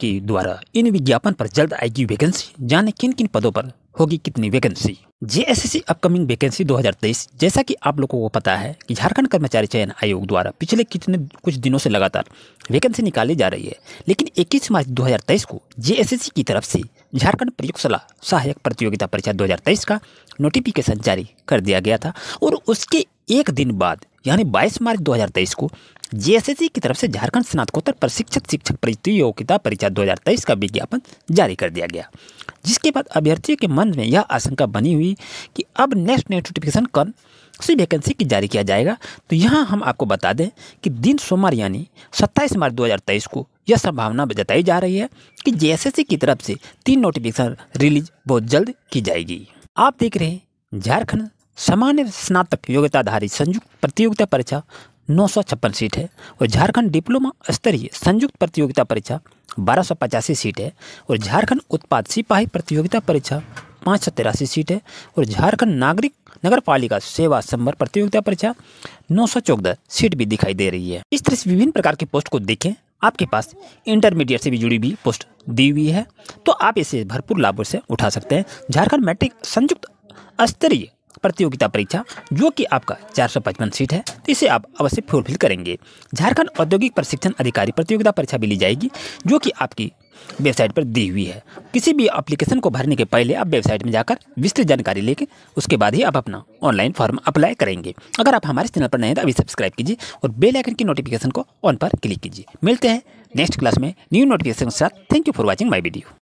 के द्वारा इन विज्ञापन पर जल्द आएगी वैकेंसी जाने किन किन पदों पर होगी कितनी वैकेंसी जेएसएससी अपकमिंग वैकेंसी 2023 जैसा कि आप लोगों को पता है कि झारखंड कर्मचारी चयन आयोग द्वारा पिछले कितने कुछ दिनों से लगातार वैकेंसी निकाली जा रही है लेकिन 21 मार्च 2023 को सी की तरफ से झारखंड प्रयोगशाला सहायक प्रतियोगिता परीक्षा 2023 का नोटिफिकेशन जारी कर दिया गया था और उसके एक दिन बाद यानी 22 मार्च 2023 को जेएसएससी की तरफ से झारखंड स्नातकोत्तर प्रशिक्षक शिक्षक प्रतियोगिता परीक्षा 2023 का विज्ञापन जारी कर दिया गया जिसके बाद अभ्यर्थियों के मन में यह आशंका बनी हुई कि अब नेक्स्ट नोटिफिकेशन कौन सी वैकेंसी की जारी किया जाएगा तो यहाँ हम आपको बता दें कि दिन सोमवार यानी 27 मार्च 2023 को यह संभावना जताई जा रही है कि जेएसएससी की तरफ से तीन नोटिफिकेशन रिलीज बहुत जल्द की जाएगी आप देख रहे हैं झारखंड सामान्य स्नातक योग्यताधारी संयुक्त प्रतियोगिता परीक्षा नौ सीट है और झारखंड डिप्लोमा स्तरीय संयुक्त प्रतियोगिता परीक्षा बारह सीट है और झारखंड उत्पाद सिपाही प्रतियोगिता परीक्षा पाँच सौ तिरासी सीट है और झारखंड नागरिक नगर पालिका सेवा संबर प्रतियोगिता परीक्षा नौ सौ चौदह सीट भी दिखाई दे रही है इस तरह से विभिन्न प्रकार की पोस्ट को देखें आपके पास इंटरमीडिएट से भी जुड़ी हुई पोस्ट दी हुई है तो आप इसे भरपूर लाभ से उठा सकते हैं झारखंड मैट्रिक संयुक्त स्तरीय प्रतियोगिता परीक्षा जो कि आपका चार सौ पचपन सीट है तो इसे आप अवश्य फुलफिल करेंगे झारखंड औद्योगिक प्रशिक्षण अधिकारी प्रतियोगिता परीक्षा भी ली जाएगी जो कि आपकी वेबसाइट पर दी हुई है किसी भी एप्लीकेशन को भरने के पहले आप वेबसाइट में जाकर विस्तृत जानकारी लेके उसके बाद ही आप अपना ऑनलाइन फॉर्म अप्लाई करेंगे अगर आप हमारे चैनल पर नए हैं तो अभी सब्सक्राइब कीजिए और बेल आइकन की नोटिफिकेशन को ऑन पर क्लिक कीजिए मिलते हैं नेक्स्ट क्लास में न्यू नोटिफिकेशन के साथ thank you for watching my video